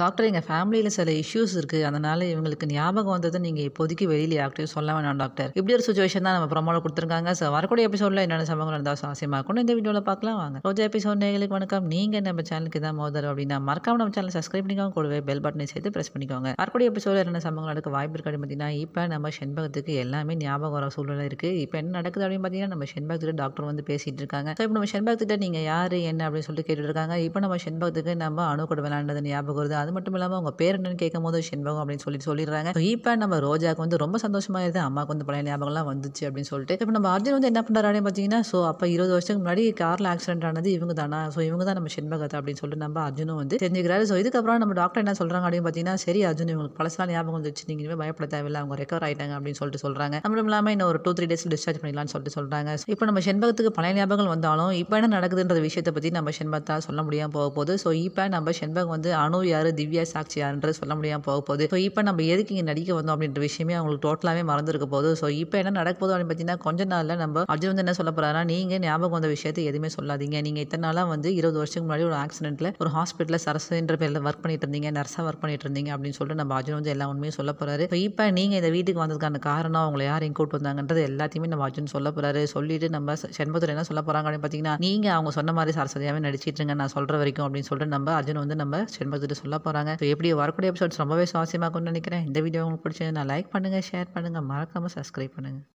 doctor எங்கள் ஃபேமிலியில் சில இஷ்யூஸ் இருக்குது அதனால் இவங்களுக்கு ஞாபகம் வந்தது நீங்கள் இப்போதைக்கு வெளியில் யார்கிட்டையும் சொல்ல வேணாம் டாக்டர் இப்படி ஒரு சுச்சுவேஷன் தான் நம்ம ப்ரொமோவில் கொடுத்துருக்காங்க ஸோ வரக்கூடிய எபிசோடில் என்னென்ன சம்பவங்கள் இருந்தால் சாசியமாக இருக்கணும் இந்த வீடியோவில் பார்க்கலாம் வாங்க ரோஜா எபிசோட் நேர்களுக்கு வணக்கம் நீங்கள் நம்ம சேனலுக்கு தான் மோதல் அப்படின்னா மறக்காம நம்ம சேனல் சப்ஸ்கிரைப் பண்ணிக்கோங்க கூடவே பெல் பட்டனை சேர்த்து ப்ரெஸ் பண்ணிக்கோங்க வரக்கூடிய எபிசோடில் என்னென்ன சம்பவங்கள் நடக்க வாய்ப்பு இருக்காது பார்த்தீங்கன்னா இப்போ நம்ம செண்பகத்துக்கு எல்லாமே ஞாபகம் வர சூழ்நிலை இருக்குது இப்போ என்ன நடக்குது அப்படின்னு பார்த்தீங்கன்னா நம்ம செண்பகத்திட்ட டாக்டர் வந்து பேசிகிட்டு இருக்காங்க ஸோ இப்போ நம்ம செண்பகத்திட்ட நீங்கள் யார் என்ன அப்படின்னு சொல்லிட்டு கேட்டுட்டு இருக்காங்க இப்போ நம்ம செண்பகத்துக்கு நம்ம அணு கூட விளாண்டது ஞாபகம் வருது அது மட்டும் இல்லாமல் அவங்க பேர் என்னன்னு கேட்கும் போது செண்பகம் அப்படின்னு சொல்லிட்டு சொல்லிடுறாங்க இப்போ நம்ம ரோஜாவுக்கு வந்து ரொம்ப சந்தோஷமாக இருக்குது அம்மாவுக்கு வந்து பழைய ஞாபகம்லாம் வந்துச்சு அப்படின்னு சொல்லிட்டு இப்போ நம்ம அர்ஜுன் வந்து என்ன பண்ணுறாருன்னு பார்த்தீங்கன்னா ஸோ அப்போ இருபது வருஷத்துக்கு முன்னாடி காரில் ஆக்சிடென்ட் ஆனது இவங்க தானா ஸோ இவங்க தான் நம்ம செண்பகத்தை அப்படின்னு சொல்லிட்டு நம்ம அர்ஜுனும் வந்து தெரிஞ்சுக்கிறாரு ஸோ இதுக்கப்புறம் நம்ம டாக்டர் என்ன சொல்கிறாங்க அப்படின்னு பார்த்தீங்கன்னா சரி அர்ஜுன் இவங்களுக்கு பழசாக ஞாபகம் வந்துச்சு நீங்கள் இனிமேல் பயப்பட தேவையில்லை அவங்க ரெக்கவர் ஆகிட்டாங்க அப்படின்னு சொல்லிட்டு சொல்கிறாங்க நம்மளும் இல்லாமல் இன்னும் ஒரு டூ த்ரீ டேஸ் டிஸ்சார்ஜ் பண்ணிடலாம்னு சொல்லிட்டு சொல்கிறாங்க இப்போ நம்ம செண்பகத்துக்கு பழைய ஞாபகம் வந்தாலும் இப்போ என்ன நடக்குதுன்ற விஷயத்தை பற்றி நம்ம செண்பகத்தான் சொல்ல முடியாமல் போக போகுது ஸோ இப்போ நம்ம செண்பகம் வந்து அணு யார் திவ்யா சாட்சி என்று சொல்ல முடியாமல் போக போகுது ஸோ இப்போ நம்ம எதுக்கு இங்கே நடிக்க வந்தோம் அப்படின்ற விஷயமே அவங்களுக்கு டோட்டலாகவே மறந்துருக்க போகுது ஸோ இப்போ என்ன நடக்க போதும் அப்படின்னு பார்த்தீங்கன்னா கொஞ்ச நாளில் நம்ம அர்ஜுன் வந்து என்ன சொல்ல போகிறாருன்னா நீங்கள் ஞாபகம் வந்த விஷயத்தை எதுவுமே சொல்லாதீங்க நீங்கள் இத்தனை நாளாக வந்து இருபது வருஷத்துக்கு முன்னாடி ஒரு ஆக்சிடென்ட்டில் ஒரு ஹாஸ்பிட்டலில் சரசுன்ற பேரில் ஒர்க் பண்ணிட்டு இருந்தீங்க நர்ஸாக ஒர்க் பண்ணிட்டு இருந்தீங்க அப்படின்னு சொல்லிட்டு நம்ம அர்ஜுன் வந்து எல்லா உண்மையும் சொல்ல போகிறாரு ஸோ இப்போ நீங்கள் இந்த வீட்டுக்கு வந்ததுக்கான காரணம் அவங்களை யார் இங்கே கூட்டு வந்தாங்கன்றது எல்லாத்தையுமே நம்ம அர்ஜுன் சொல்ல போகிறாரு சொல்லிட்டு நம்ம செண்பத்தூர் என்ன சொல்ல போகிறாங்க அப்படின்னு பார்த்தீங்கன்னா நீங்கள் அவங்க சொன்ன மாதிரி சரஸ்வதியாகவே நடிச்சிட்டு இருங்க நான் சொல்கிற வரைக்கும் அப்படின்னு சொல்லிட்டு நம்ம அர்ஜுன் வந்து நம்ம செண்பத்தூர் சொல்ல போகிறாங்க ஸோ எப்படி வரக்கூடிய எபிசோட்ஸ் ரொம்பவே சுவாரஸ்யமாக கொண்டு நினைக்கிறேன் இந்த வீடியோ உங்களுக்கு நான் லைக் பண்ணுங்கள் ஷேர் பண்ணுங்கள் மறக்காமல் சப்ஸ்கிரைப் பண்ணுங்கள்